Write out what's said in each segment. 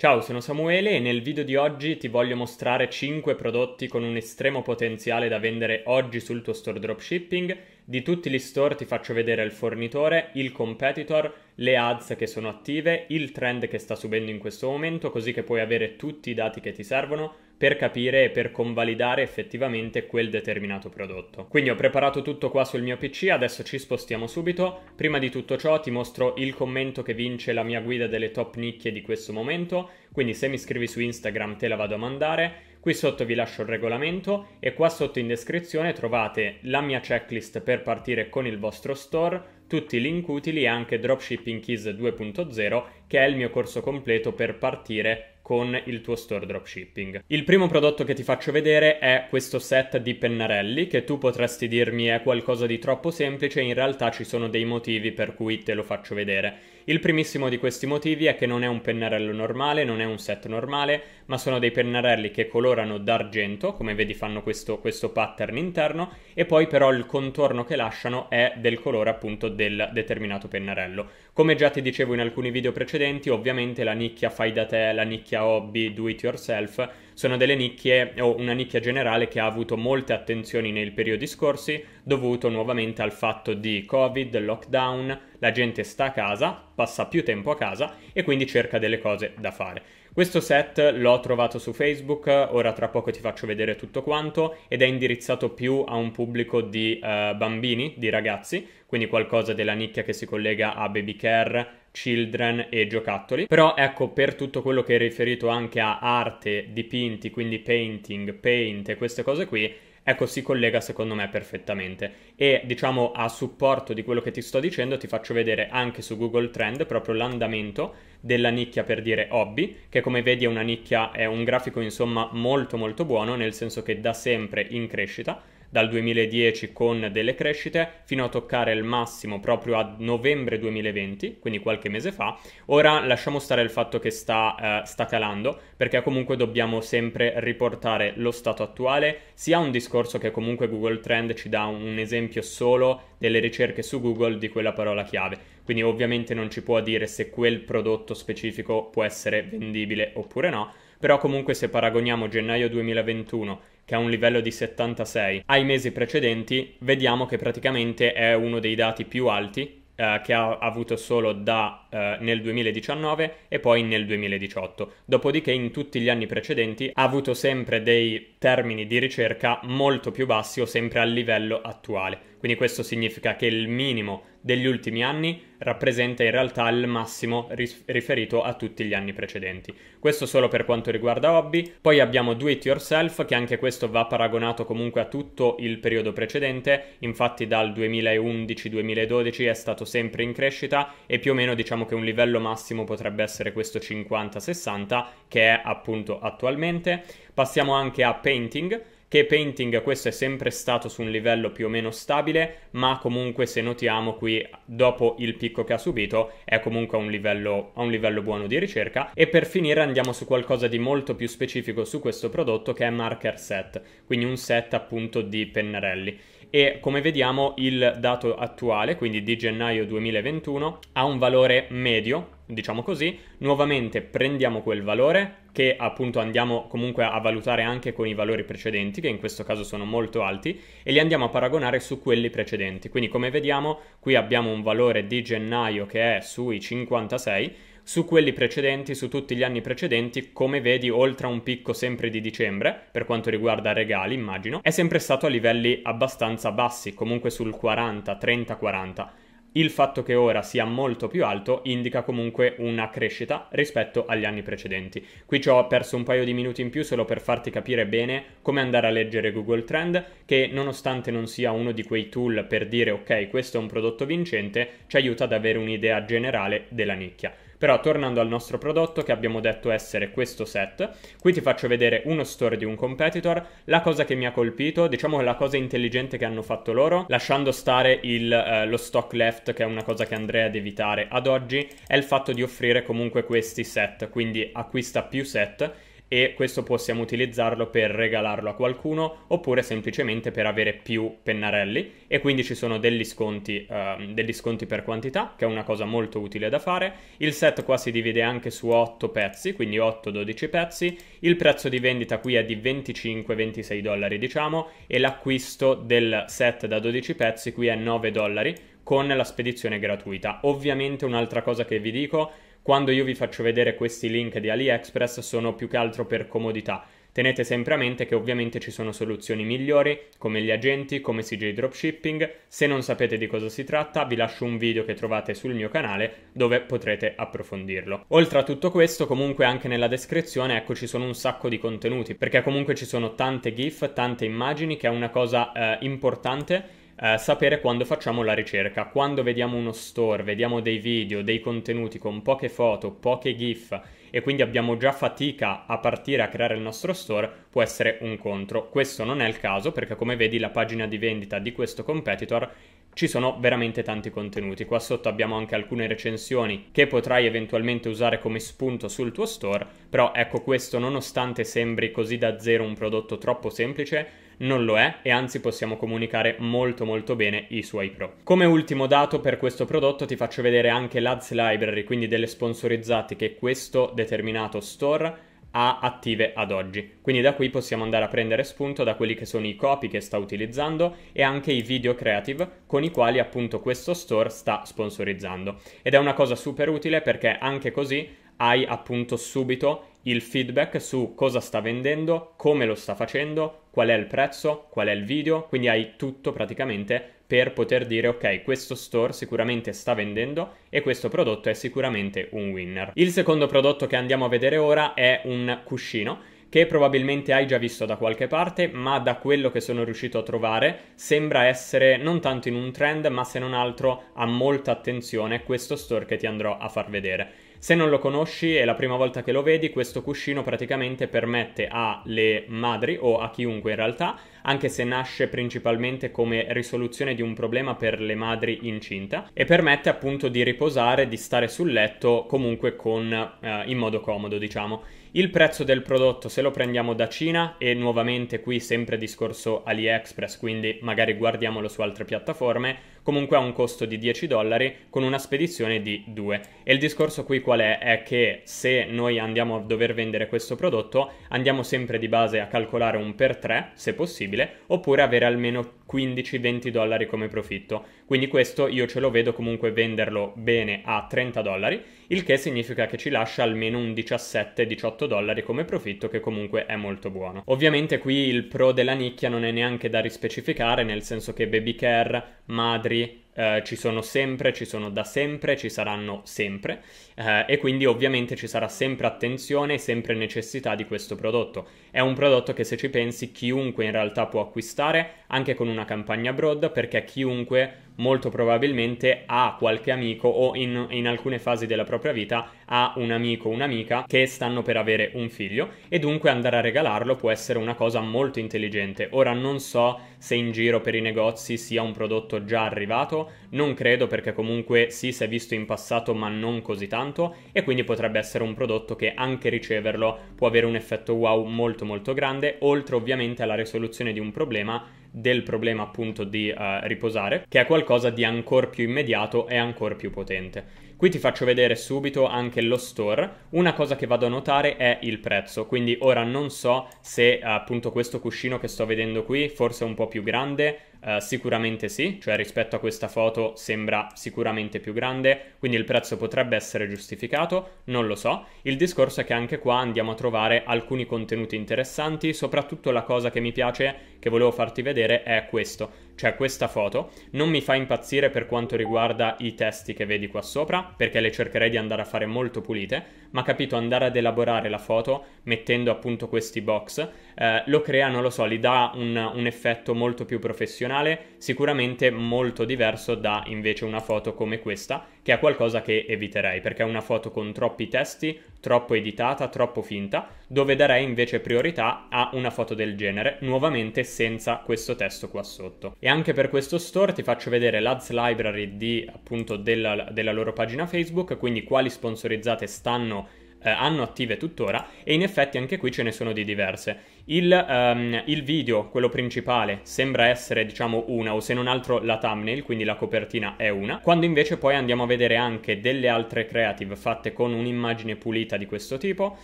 Ciao, sono Samuele e nel video di oggi ti voglio mostrare 5 prodotti con un estremo potenziale da vendere oggi sul tuo store dropshipping. Di tutti gli store ti faccio vedere il fornitore, il competitor, le ads che sono attive, il trend che sta subendo in questo momento, così che puoi avere tutti i dati che ti servono per capire e per convalidare effettivamente quel determinato prodotto. Quindi ho preparato tutto qua sul mio PC, adesso ci spostiamo subito. Prima di tutto ciò ti mostro il commento che vince la mia guida delle top nicchie di questo momento, quindi se mi scrivi su Instagram te la vado a mandare. Qui sotto vi lascio il regolamento e qua sotto in descrizione trovate la mia checklist per partire con il vostro store, tutti i link utili e anche Dropshipping Keys 2.0 che è il mio corso completo per partire con il tuo store dropshipping. Il primo prodotto che ti faccio vedere è questo set di pennarelli che tu potresti dirmi è qualcosa di troppo semplice, in realtà ci sono dei motivi per cui te lo faccio vedere. Il primissimo di questi motivi è che non è un pennarello normale, non è un set normale, ma sono dei pennarelli che colorano d'argento, come vedi fanno questo, questo pattern interno, e poi però il contorno che lasciano è del colore appunto del determinato pennarello. Come già ti dicevo in alcuni video precedenti, ovviamente la nicchia fai da te, la nicchia hobby, do it yourself, sono delle nicchie o una nicchia generale che ha avuto molte attenzioni nei periodi scorsi, dovuto nuovamente al fatto di Covid, lockdown, la gente sta a casa, passa più tempo a casa e quindi cerca delle cose da fare. Questo set l'ho trovato su Facebook, ora tra poco ti faccio vedere tutto quanto ed è indirizzato più a un pubblico di uh, bambini, di ragazzi, quindi qualcosa della nicchia che si collega a baby care, children e giocattoli. Però ecco, per tutto quello che è riferito anche a arte, dipinti, quindi painting, paint e queste cose qui, Ecco, si collega secondo me perfettamente. E diciamo a supporto di quello che ti sto dicendo, ti faccio vedere anche su Google Trend proprio l'andamento della nicchia per dire hobby, che come vedi è una nicchia, è un grafico insomma molto molto buono, nel senso che da sempre in crescita dal 2010 con delle crescite fino a toccare il massimo proprio a novembre 2020, quindi qualche mese fa. Ora lasciamo stare il fatto che sta, eh, sta calando perché comunque dobbiamo sempre riportare lo stato attuale, sia un discorso che comunque Google Trend ci dà un esempio solo delle ricerche su Google di quella parola chiave, quindi ovviamente non ci può dire se quel prodotto specifico può essere vendibile oppure no, però comunque se paragoniamo gennaio 2021 che ha un livello di 76, ai mesi precedenti vediamo che praticamente è uno dei dati più alti eh, che ha avuto solo da, eh, nel 2019 e poi nel 2018. Dopodiché in tutti gli anni precedenti ha avuto sempre dei termini di ricerca molto più bassi o sempre al livello attuale. Quindi questo significa che il minimo degli ultimi anni rappresenta in realtà il massimo riferito a tutti gli anni precedenti. Questo solo per quanto riguarda hobby, poi abbiamo do it yourself che anche questo va paragonato comunque a tutto il periodo precedente, infatti dal 2011-2012 è stato sempre in crescita e più o meno diciamo che un livello massimo potrebbe essere questo 50-60 che è appunto attualmente. Passiamo anche a painting che painting questo è sempre stato su un livello più o meno stabile, ma comunque se notiamo qui dopo il picco che ha subito è comunque a un livello, a un livello buono di ricerca. E per finire andiamo su qualcosa di molto più specifico su questo prodotto che è marker set, quindi un set appunto di pennarelli e come vediamo il dato attuale, quindi di gennaio 2021, ha un valore medio, diciamo così, nuovamente prendiamo quel valore che appunto andiamo comunque a valutare anche con i valori precedenti, che in questo caso sono molto alti, e li andiamo a paragonare su quelli precedenti. Quindi come vediamo qui abbiamo un valore di gennaio che è sui 56 su quelli precedenti, su tutti gli anni precedenti, come vedi oltre a un picco sempre di dicembre, per quanto riguarda regali immagino, è sempre stato a livelli abbastanza bassi, comunque sul 40, 30, 40. Il fatto che ora sia molto più alto indica comunque una crescita rispetto agli anni precedenti. Qui ci ho perso un paio di minuti in più solo per farti capire bene come andare a leggere Google Trend, che nonostante non sia uno di quei tool per dire ok questo è un prodotto vincente, ci aiuta ad avere un'idea generale della nicchia. Però tornando al nostro prodotto che abbiamo detto essere questo set, qui ti faccio vedere uno store di un competitor, la cosa che mi ha colpito, diciamo la cosa intelligente che hanno fatto loro, lasciando stare il, eh, lo stock left che è una cosa che andrei ad evitare ad oggi, è il fatto di offrire comunque questi set, quindi acquista più set e questo possiamo utilizzarlo per regalarlo a qualcuno oppure semplicemente per avere più pennarelli e quindi ci sono degli sconti, ehm, degli sconti per quantità che è una cosa molto utile da fare il set qua si divide anche su 8 pezzi quindi 8-12 pezzi il prezzo di vendita qui è di 25-26 dollari diciamo e l'acquisto del set da 12 pezzi qui è 9 dollari con la spedizione gratuita ovviamente un'altra cosa che vi dico quando io vi faccio vedere questi link di AliExpress sono più che altro per comodità. Tenete sempre a mente che ovviamente ci sono soluzioni migliori, come gli agenti, come CJ Dropshipping. Se non sapete di cosa si tratta, vi lascio un video che trovate sul mio canale dove potrete approfondirlo. Oltre a tutto questo, comunque anche nella descrizione, ecco, ci sono un sacco di contenuti, perché comunque ci sono tante GIF, tante immagini, che è una cosa eh, importante eh, sapere quando facciamo la ricerca, quando vediamo uno store, vediamo dei video, dei contenuti con poche foto, poche GIF e quindi abbiamo già fatica a partire a creare il nostro store, può essere un contro. Questo non è il caso perché come vedi la pagina di vendita di questo competitor ci sono veramente tanti contenuti. Qua sotto abbiamo anche alcune recensioni che potrai eventualmente usare come spunto sul tuo store, però ecco questo nonostante sembri così da zero un prodotto troppo semplice, non lo è e anzi possiamo comunicare molto molto bene i suoi pro. Come ultimo dato per questo prodotto ti faccio vedere anche l'Ads Library, quindi delle sponsorizzate che questo determinato store ha attive ad oggi. Quindi da qui possiamo andare a prendere spunto da quelli che sono i copy che sta utilizzando e anche i video creative con i quali appunto questo store sta sponsorizzando. Ed è una cosa super utile perché anche così hai appunto subito il feedback su cosa sta vendendo, come lo sta facendo, qual è il prezzo, qual è il video, quindi hai tutto praticamente per poter dire ok questo store sicuramente sta vendendo e questo prodotto è sicuramente un winner. Il secondo prodotto che andiamo a vedere ora è un cuscino che probabilmente hai già visto da qualche parte, ma da quello che sono riuscito a trovare sembra essere non tanto in un trend, ma se non altro a molta attenzione questo store che ti andrò a far vedere. Se non lo conosci, è la prima volta che lo vedi, questo cuscino praticamente permette alle madri o a chiunque in realtà anche se nasce principalmente come risoluzione di un problema per le madri incinta e permette appunto di riposare, di stare sul letto comunque con, eh, in modo comodo, diciamo. Il prezzo del prodotto se lo prendiamo da Cina e nuovamente qui sempre discorso AliExpress, quindi magari guardiamolo su altre piattaforme, comunque ha un costo di 10 dollari con una spedizione di 2. E il discorso qui qual è? È che se noi andiamo a dover vendere questo prodotto andiamo sempre di base a calcolare un per 3 se possibile possibile, oppure avere almeno 15-20 dollari come profitto. Quindi questo io ce lo vedo comunque venderlo bene a 30 dollari, il che significa che ci lascia almeno un 17-18 dollari come profitto che comunque è molto buono. Ovviamente qui il pro della nicchia non è neanche da rispecificare, nel senso che baby care, madri, eh, ci sono sempre, ci sono da sempre, ci saranno sempre eh, e quindi ovviamente ci sarà sempre attenzione e sempre necessità di questo prodotto. È un prodotto che se ci pensi chiunque in realtà può acquistare anche con una campagna broad perché chiunque molto probabilmente ha qualche amico o in, in alcune fasi della propria vita ha un amico o un'amica che stanno per avere un figlio e dunque andare a regalarlo può essere una cosa molto intelligente. Ora non so se in giro per i negozi sia un prodotto già arrivato, non credo perché comunque sì si è visto in passato ma non così tanto e quindi potrebbe essere un prodotto che anche riceverlo può avere un effetto wow molto molto grande, oltre ovviamente alla risoluzione di un problema del problema appunto di uh, riposare, che è qualcosa di ancora più immediato e ancora più potente. Qui ti faccio vedere subito anche lo store. Una cosa che vado a notare è il prezzo, quindi ora non so se appunto questo cuscino che sto vedendo qui forse è un po' più grande, Uh, sicuramente sì, cioè rispetto a questa foto sembra sicuramente più grande, quindi il prezzo potrebbe essere giustificato, non lo so. Il discorso è che anche qua andiamo a trovare alcuni contenuti interessanti, soprattutto la cosa che mi piace, che volevo farti vedere, è questo cioè questa foto, non mi fa impazzire per quanto riguarda i testi che vedi qua sopra, perché le cercherei di andare a fare molto pulite, ma capito andare ad elaborare la foto mettendo appunto questi box, eh, lo crea, non lo so, gli dà un, un, effetto molto più professionale, sicuramente molto diverso da invece una foto come questa, che è qualcosa che eviterei, perché è una foto con troppi testi, troppo editata, troppo finta, dove darei invece priorità a una foto del genere, nuovamente senza questo testo qua sotto. E anche per questo store ti faccio vedere l'ads library di appunto della, della loro pagina Facebook, quindi quali sponsorizzate stanno eh, hanno attive tuttora e in effetti anche qui ce ne sono di diverse. Il, um, il, video, quello principale, sembra essere diciamo una o se non altro la thumbnail, quindi la copertina è una, quando invece poi andiamo a vedere anche delle altre creative fatte con un'immagine pulita di questo tipo,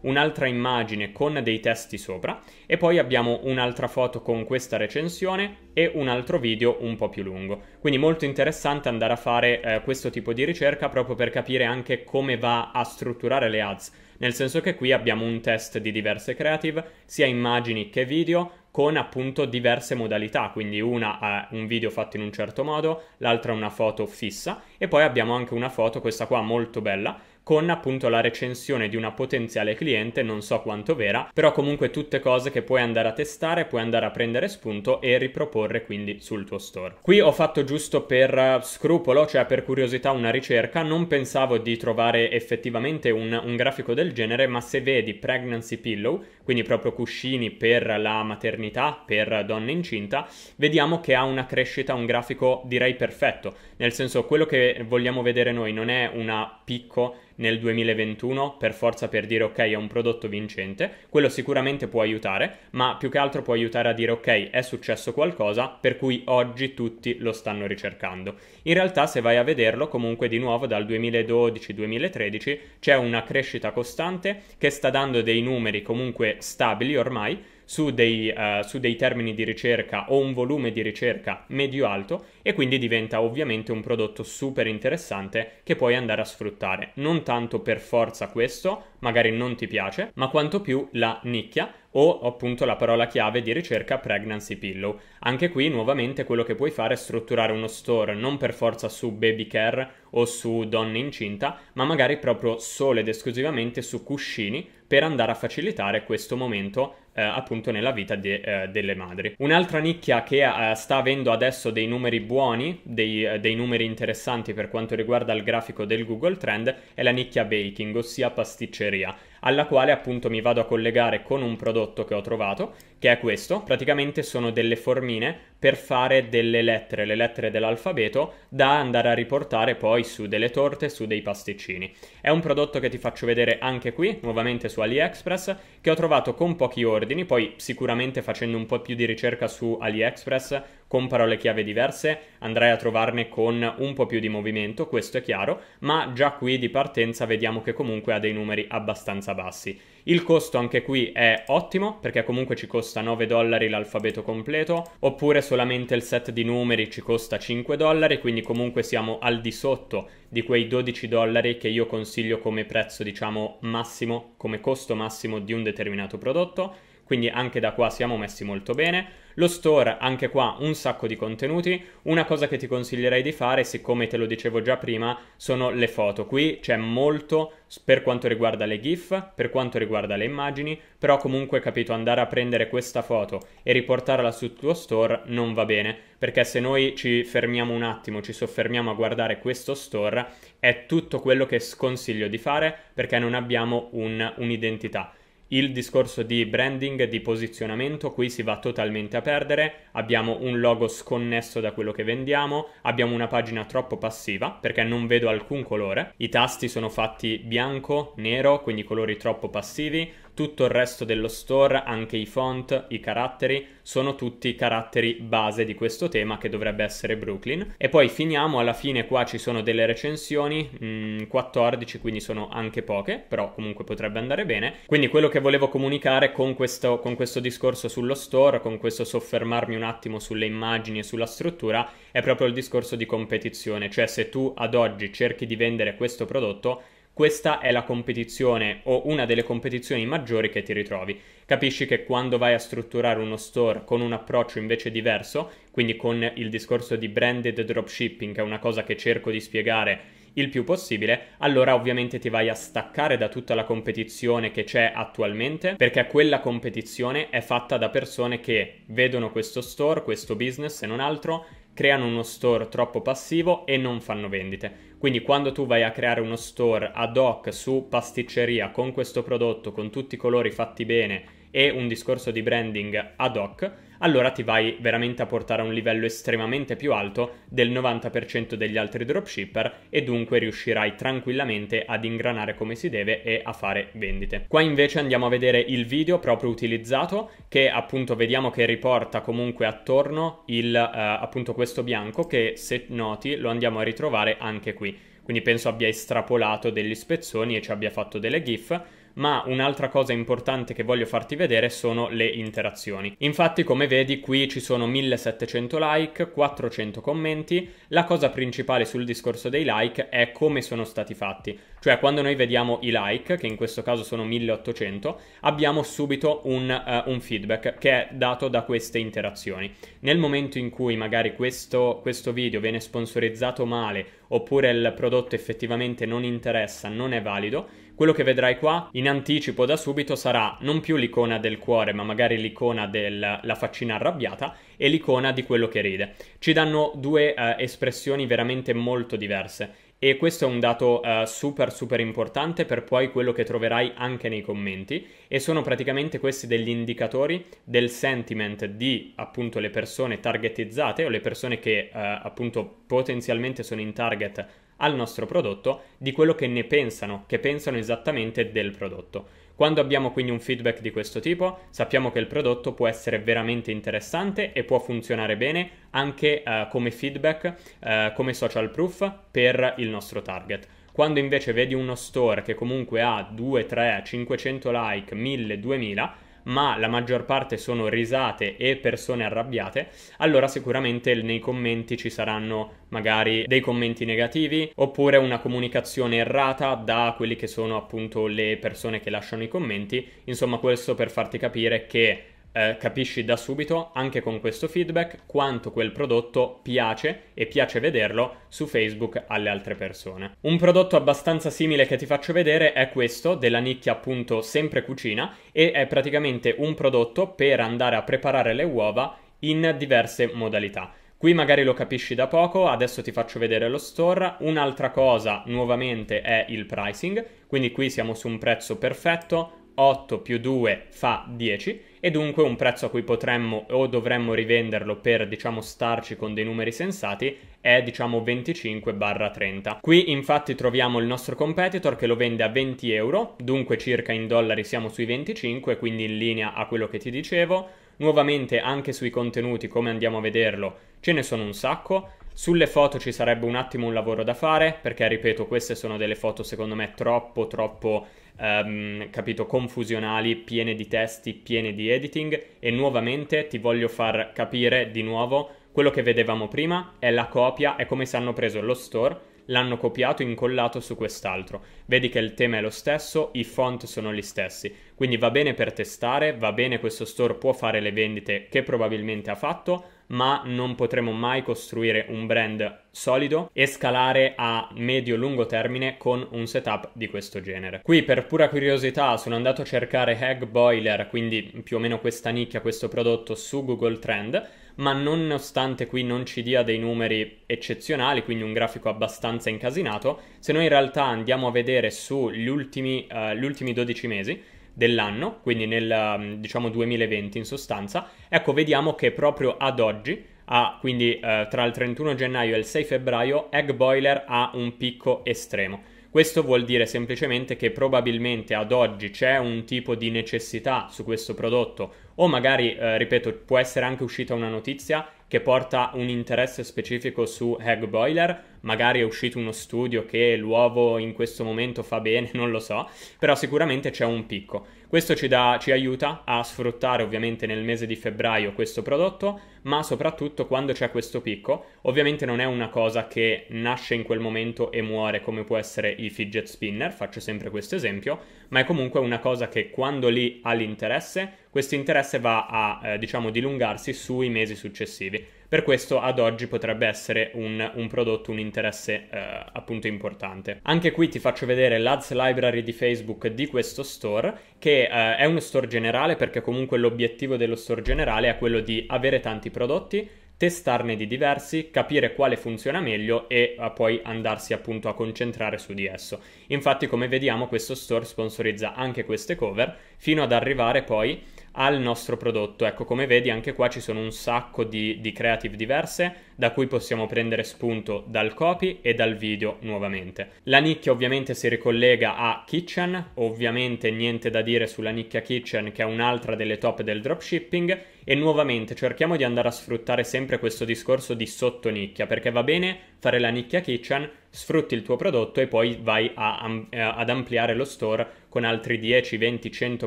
un'altra immagine con dei testi sopra e poi abbiamo un'altra foto con questa recensione e un altro video un po' più lungo. Quindi molto interessante andare a fare eh, questo tipo di ricerca proprio per capire anche come va a strutturare le ads nel senso che qui abbiamo un test di diverse creative, sia immagini che video, con appunto diverse modalità, quindi una ha un video fatto in un certo modo, l'altra una foto fissa e poi abbiamo anche una foto, questa qua molto bella, con appunto la recensione di una potenziale cliente, non so quanto vera, però comunque tutte cose che puoi andare a testare, puoi andare a prendere spunto e riproporre quindi sul tuo store. Qui ho fatto giusto per eh, scrupolo, cioè per curiosità una ricerca, non pensavo di trovare effettivamente un, un grafico del genere, ma se vedi pregnancy pillow, quindi proprio cuscini per la maternità, per donne incinta, vediamo che ha una crescita, un grafico direi perfetto, nel senso quello che vogliamo vedere noi non è una picco nel 2021 per forza per dire ok è un prodotto vincente, quello sicuramente può aiutare, ma più che altro può aiutare a dire ok è successo qualcosa per cui oggi tutti lo stanno ricercando. In realtà se vai a vederlo comunque di nuovo dal 2012-2013 c'è una crescita costante che sta dando dei numeri comunque stabili ormai su dei, uh, su dei termini di ricerca o un volume di ricerca medio-alto e quindi diventa ovviamente un prodotto super interessante che puoi andare a sfruttare. Non tanto per forza questo, magari non ti piace, ma quanto più la nicchia o appunto la parola chiave di ricerca pregnancy pillow. Anche qui nuovamente quello che puoi fare è strutturare uno store non per forza su baby care o su donne incinta, ma magari proprio solo ed esclusivamente su cuscini per andare a facilitare questo momento eh, appunto nella vita de, eh, delle madri. Un'altra nicchia che eh, sta avendo adesso dei numeri buoni, dei, eh, dei, numeri interessanti per quanto riguarda il grafico del Google Trend è la nicchia baking, ossia pasticceria, alla quale appunto mi vado a collegare con un prodotto che ho trovato che è questo, praticamente sono delle formine per fare delle lettere, le lettere dell'alfabeto, da andare a riportare poi su delle torte, su dei pasticcini. È un prodotto che ti faccio vedere anche qui, nuovamente su AliExpress, che ho trovato con pochi ordini, poi sicuramente facendo un po' più di ricerca su AliExpress, con parole chiave diverse, andrai a trovarne con un po' più di movimento, questo è chiaro, ma già qui di partenza vediamo che comunque ha dei numeri abbastanza bassi. Il costo anche qui è ottimo perché comunque ci costa 9 dollari l'alfabeto completo oppure solamente il set di numeri ci costa 5 dollari quindi comunque siamo al di sotto di quei 12 dollari che io consiglio come prezzo diciamo massimo, come costo massimo di un determinato prodotto quindi anche da qua siamo messi molto bene. Lo store, anche qua un sacco di contenuti. Una cosa che ti consiglierei di fare, siccome te lo dicevo già prima, sono le foto. Qui c'è molto per quanto riguarda le GIF, per quanto riguarda le immagini, però comunque capito andare a prendere questa foto e riportarla sul tuo store non va bene, perché se noi ci fermiamo un attimo, ci soffermiamo a guardare questo store, è tutto quello che sconsiglio di fare perché non abbiamo un, un'identità. Il discorso di branding, di posizionamento, qui si va totalmente a perdere, abbiamo un logo sconnesso da quello che vendiamo, abbiamo una pagina troppo passiva perché non vedo alcun colore, i tasti sono fatti bianco, nero, quindi colori troppo passivi, tutto il resto dello store, anche i font, i caratteri, sono tutti caratteri base di questo tema che dovrebbe essere Brooklyn. E poi finiamo, alla fine qua ci sono delle recensioni, mh, mm, 14 quindi sono anche poche, però comunque potrebbe andare bene. Quindi quello che volevo comunicare con questo, con questo discorso sullo store, con questo soffermarmi un attimo sulle immagini e sulla struttura, è proprio il discorso di competizione, cioè se tu ad oggi cerchi di vendere questo prodotto, questa è la competizione o una delle competizioni maggiori che ti ritrovi. Capisci che quando vai a strutturare uno store con un approccio invece diverso, quindi con il discorso di branded dropshipping, che è una cosa che cerco di spiegare il più possibile, allora ovviamente ti vai a staccare da tutta la competizione che c'è attualmente, perché quella competizione è fatta da persone che vedono questo store, questo business se non altro, creano uno store troppo passivo e non fanno vendite. Quindi quando tu vai a creare uno store ad hoc su pasticceria con questo prodotto, con tutti i colori fatti bene e un discorso di branding ad hoc, allora ti vai veramente a portare a un livello estremamente più alto del 90% degli altri dropshipper e dunque riuscirai tranquillamente ad ingranare come si deve e a fare vendite. Qua invece andiamo a vedere il video proprio utilizzato che appunto vediamo che riporta comunque attorno il, eh, appunto questo bianco che se noti lo andiamo a ritrovare anche qui. Quindi penso abbia estrapolato degli spezzoni e ci abbia fatto delle GIF ma un'altra cosa importante che voglio farti vedere sono le interazioni. Infatti come vedi qui ci sono 1700 like, 400 commenti, la cosa principale sul discorso dei like è come sono stati fatti. Cioè quando noi vediamo i like, che in questo caso sono 1800, abbiamo subito un, uh, un feedback che è dato da queste interazioni. Nel momento in cui magari questo, questo video viene sponsorizzato male oppure il prodotto effettivamente non interessa, non è valido, quello che vedrai qua in anticipo da subito sarà non più l'icona del cuore, ma magari l'icona della faccina arrabbiata e l'icona di quello che ride. Ci danno due eh, espressioni veramente molto diverse. E questo è un dato uh, super super importante per poi quello che troverai anche nei commenti e sono praticamente questi degli indicatori del sentiment di appunto le persone targetizzate o le persone che uh, appunto potenzialmente sono in target al nostro prodotto di quello che ne pensano, che pensano esattamente del prodotto. Quando abbiamo quindi un feedback di questo tipo, sappiamo che il prodotto può essere veramente interessante e può funzionare bene anche eh, come feedback, eh, come social proof per il nostro target. Quando invece vedi uno store che comunque ha 2, 3, 500 like, 1000, 2000, ma la maggior parte sono risate e persone arrabbiate, allora sicuramente nei commenti ci saranno magari dei commenti negativi oppure una comunicazione errata da quelli che sono appunto le persone che lasciano i commenti. Insomma, questo per farti capire che eh, capisci da subito, anche con questo feedback, quanto quel prodotto piace e piace vederlo su Facebook alle altre persone. Un prodotto abbastanza simile che ti faccio vedere è questo della nicchia appunto sempre cucina e è praticamente un prodotto per andare a preparare le uova in diverse modalità. Qui magari lo capisci da poco, adesso ti faccio vedere lo store. Un'altra cosa nuovamente è il pricing, quindi qui siamo su un prezzo perfetto, 8 più 2 fa 10 e dunque un prezzo a cui potremmo o dovremmo rivenderlo per diciamo starci con dei numeri sensati è diciamo 25-30. Qui infatti troviamo il nostro competitor che lo vende a 20 euro, dunque circa in dollari siamo sui 25, quindi in linea a quello che ti dicevo. Nuovamente anche sui contenuti, come andiamo a vederlo, ce ne sono un sacco. Sulle foto ci sarebbe un attimo un lavoro da fare, perché ripeto, queste sono delle foto secondo me troppo troppo um, capito, confusionali, piene di testi, piene di editing e nuovamente ti voglio far capire di nuovo quello che vedevamo prima è la copia, è come se hanno preso lo store, l'hanno copiato, incollato su quest'altro. Vedi che il tema è lo stesso, i font sono gli stessi. Quindi va bene per testare, va bene questo store può fare le vendite che probabilmente ha fatto, ma non potremo mai costruire un brand solido e scalare a medio-lungo termine con un setup di questo genere. Qui per pura curiosità sono andato a cercare Hag boiler, quindi più o meno questa nicchia, questo prodotto su Google Trend, ma nonostante qui non ci dia dei numeri eccezionali, quindi un grafico abbastanza incasinato, se noi in realtà andiamo a vedere sugli ultimi, uh, ultimi 12 mesi, dell'anno, quindi nel um, diciamo 2020 in sostanza. Ecco, vediamo che proprio ad oggi, ah, quindi eh, tra il 31 gennaio e il 6 febbraio, Egg Boiler ha un picco estremo. Questo vuol dire semplicemente che probabilmente ad oggi c'è un tipo di necessità su questo prodotto o magari, eh, ripeto, può essere anche uscita una notizia che porta un interesse specifico su Egg Boiler magari è uscito uno studio che l'uovo in questo momento fa bene, non lo so, però sicuramente c'è un picco. Questo ci, da, ci aiuta a sfruttare ovviamente nel mese di febbraio questo prodotto, ma soprattutto quando c'è questo picco, ovviamente non è una cosa che nasce in quel momento e muore come può essere i fidget spinner, faccio sempre questo esempio, ma è comunque una cosa che quando lì ha l'interesse, questo interesse va a eh, diciamo dilungarsi sui mesi successivi. Per questo ad oggi potrebbe essere un, un prodotto, un interesse eh, appunto importante. Anche qui ti faccio vedere l'Ads Library di Facebook di questo store, che eh, è uno store generale perché comunque l'obiettivo dello store generale è quello di avere tanti prodotti, testarne di diversi, capire quale funziona meglio e eh, poi andarsi appunto a concentrare su di esso. Infatti, come vediamo, questo store sponsorizza anche queste cover fino ad arrivare poi al nostro prodotto. Ecco, come vedi anche qua ci sono un sacco di, di creative diverse da cui possiamo prendere spunto dal copy e dal video nuovamente. La nicchia ovviamente si ricollega a kitchen, ovviamente niente da dire sulla nicchia kitchen che è un'altra delle top del dropshipping e nuovamente cerchiamo di andare a sfruttare sempre questo discorso di sottonicchia perché va bene fare la nicchia kitchen, sfrutti il tuo prodotto e poi vai a, eh, ad ampliare lo store con altri 10, 20, 100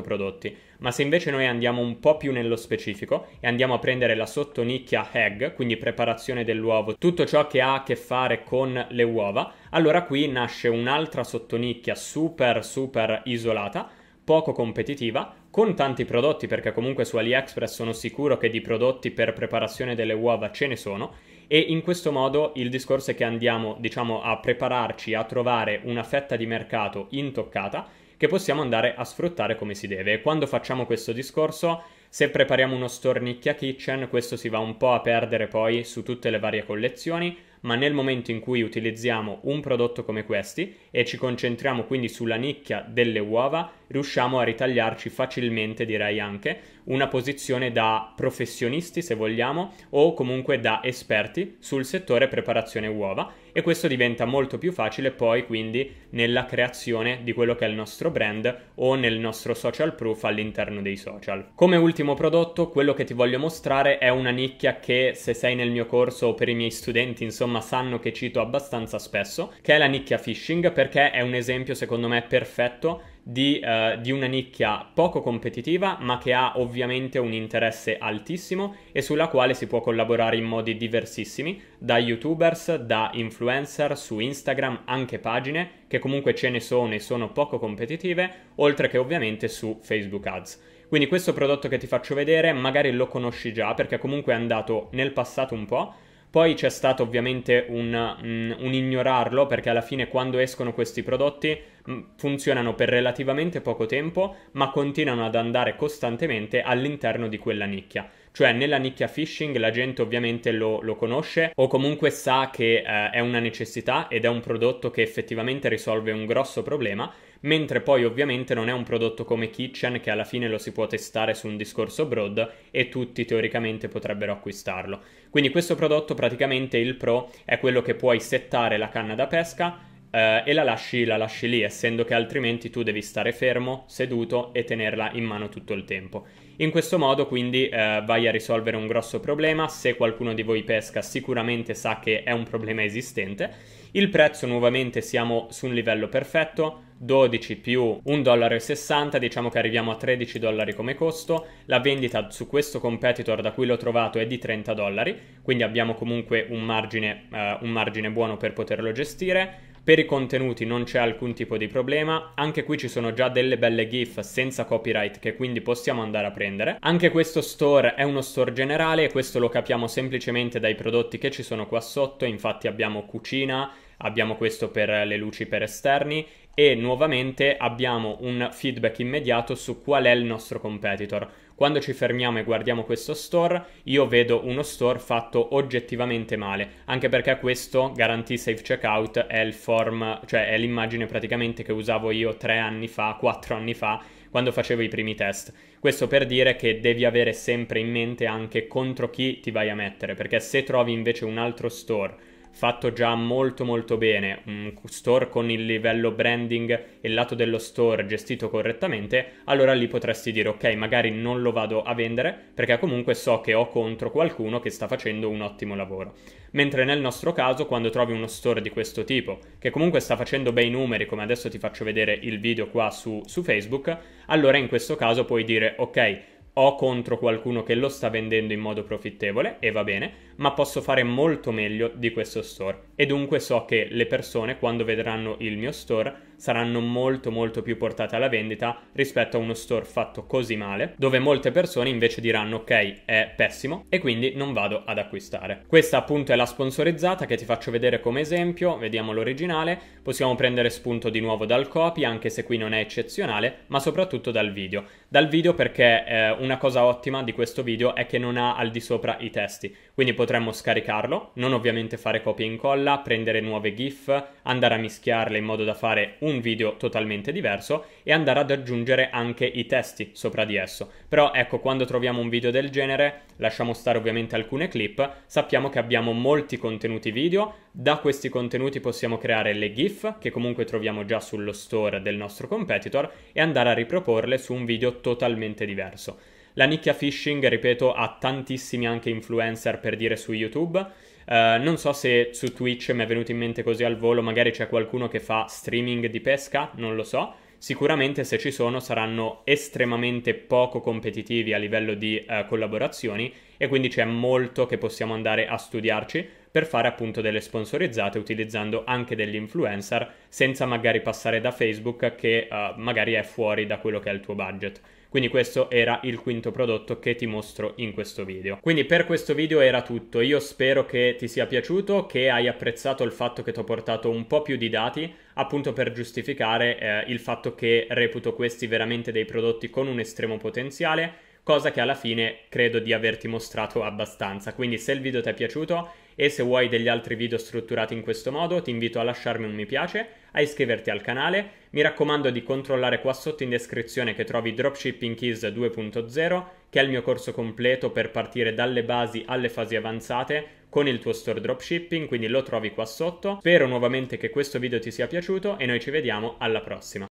prodotti, ma se invece noi andiamo un po' più nello specifico e andiamo a prendere la sottonicchia egg, quindi preparazione dell'uovo, tutto ciò che ha a che fare con le uova, allora qui nasce un'altra sottonicchia super super isolata, poco competitiva, con tanti prodotti perché comunque su AliExpress sono sicuro che di prodotti per preparazione delle uova ce ne sono e in questo modo il discorso è che andiamo, diciamo, a prepararci a trovare una fetta di mercato intoccata che possiamo andare a sfruttare come si deve. quando facciamo questo discorso, se prepariamo uno stornicchia kitchen, questo si va un po' a perdere poi su tutte le varie collezioni, ma nel momento in cui utilizziamo un prodotto come questi e ci concentriamo quindi sulla nicchia delle uova, riusciamo a ritagliarci facilmente, direi anche, una posizione da professionisti, se vogliamo, o comunque da esperti sul settore preparazione uova e questo diventa molto più facile poi quindi nella creazione di quello che è il nostro brand o nel nostro social proof all'interno dei social. Come ultimo prodotto quello che ti voglio mostrare è una nicchia che se sei nel mio corso o per i miei studenti insomma sanno che cito abbastanza spesso che è la nicchia phishing perché è un esempio secondo me perfetto di, eh, di, una nicchia poco competitiva ma che ha ovviamente un interesse altissimo e sulla quale si può collaborare in modi diversissimi da youtubers, da influencer, su Instagram, anche pagine che comunque ce ne sono e sono poco competitive, oltre che ovviamente su Facebook Ads. Quindi questo prodotto che ti faccio vedere magari lo conosci già perché comunque è andato nel passato un po', poi c'è stato ovviamente un, mm, un ignorarlo perché alla fine quando escono questi prodotti mm, funzionano per relativamente poco tempo ma continuano ad andare costantemente all'interno di quella nicchia cioè nella nicchia phishing la gente ovviamente lo, lo conosce o comunque sa che eh, è una necessità ed è un prodotto che effettivamente risolve un grosso problema mentre poi ovviamente non è un prodotto come Kitchen che alla fine lo si può testare su un discorso broad e tutti teoricamente potrebbero acquistarlo. Quindi questo prodotto praticamente il Pro è quello che puoi settare la canna da pesca Uh, e la lasci, la lasci lì, essendo che altrimenti tu devi stare fermo, seduto e tenerla in mano tutto il tempo. In questo modo quindi eh, vai a risolvere un grosso problema, se qualcuno di voi pesca sicuramente sa che è un problema esistente. Il prezzo nuovamente siamo su un livello perfetto, 12 più 1,60$, diciamo che arriviamo a 13 dollari come costo, la vendita su questo competitor da cui l'ho trovato è di 30 dollari, quindi abbiamo comunque un margine, eh, un margine buono per poterlo gestire, per i contenuti non c'è alcun tipo di problema, anche qui ci sono già delle belle GIF senza copyright che quindi possiamo andare a prendere. Anche questo store è uno store generale e questo lo capiamo semplicemente dai prodotti che ci sono qua sotto, infatti abbiamo cucina, abbiamo questo per le luci per esterni e nuovamente abbiamo un feedback immediato su qual è il nostro competitor. Quando ci fermiamo e guardiamo questo store, io vedo uno store fatto oggettivamente male, anche perché questo Guarantee Safe Checkout è il form, cioè è l'immagine praticamente che usavo io tre anni fa, quattro anni fa, quando facevo i primi test. Questo per dire che devi avere sempre in mente anche contro chi ti vai a mettere, perché se trovi invece un altro store fatto già molto molto bene, un store con il livello branding e il lato dello store gestito correttamente, allora lì potresti dire ok, magari non lo vado a vendere perché comunque so che ho contro qualcuno che sta facendo un ottimo lavoro. Mentre nel nostro caso, quando trovi uno store di questo tipo, che comunque sta facendo bei numeri, come adesso ti faccio vedere il video qua su, su Facebook, allora in questo caso puoi dire ok, o contro qualcuno che lo sta vendendo in modo profittevole e va bene, ma posso fare molto meglio di questo store e dunque so che le persone quando vedranno il mio store saranno molto molto più portate alla vendita rispetto a uno store fatto così male, dove molte persone invece diranno ok è pessimo e quindi non vado ad acquistare. Questa appunto è la sponsorizzata che ti faccio vedere come esempio, vediamo l'originale, possiamo prendere spunto di nuovo dal copy anche se qui non è eccezionale, ma soprattutto dal video dal video perché eh, una cosa ottima di questo video è che non ha al di sopra i testi, quindi potremmo scaricarlo, non ovviamente fare copia e incolla, prendere nuove GIF, andare a mischiarle in modo da fare un video totalmente diverso e andare ad aggiungere anche i testi sopra di esso. Però ecco, quando troviamo un video del genere, lasciamo stare ovviamente alcune clip, sappiamo che abbiamo molti contenuti video, da questi contenuti possiamo creare le GIF, che comunque troviamo già sullo store del nostro competitor, e andare a riproporle su un video totalmente diverso. La nicchia phishing, ripeto, ha tantissimi anche influencer per dire su YouTube. Uh, non so se su Twitch mi è venuto in mente così al volo, magari c'è qualcuno che fa streaming di pesca, non lo so. Sicuramente se ci sono saranno estremamente poco competitivi a livello di uh, collaborazioni e quindi c'è molto che possiamo andare a studiarci per fare appunto delle sponsorizzate utilizzando anche degli influencer senza magari passare da Facebook che uh, magari è fuori da quello che è il tuo budget. Quindi questo era il quinto prodotto che ti mostro in questo video. Quindi per questo video era tutto, io spero che ti sia piaciuto, che hai apprezzato il fatto che ti ho portato un po' più di dati appunto per giustificare eh, il fatto che reputo questi veramente dei prodotti con un estremo potenziale cosa che alla fine credo di averti mostrato abbastanza. Quindi se il video ti è piaciuto e se vuoi degli altri video strutturati in questo modo ti invito a lasciarmi un mi piace, a iscriverti al canale, mi raccomando di controllare qua sotto in descrizione che trovi Dropshipping Keys 2.0 che è il mio corso completo per partire dalle basi alle fasi avanzate con il tuo store dropshipping, quindi lo trovi qua sotto. Spero nuovamente che questo video ti sia piaciuto e noi ci vediamo alla prossima.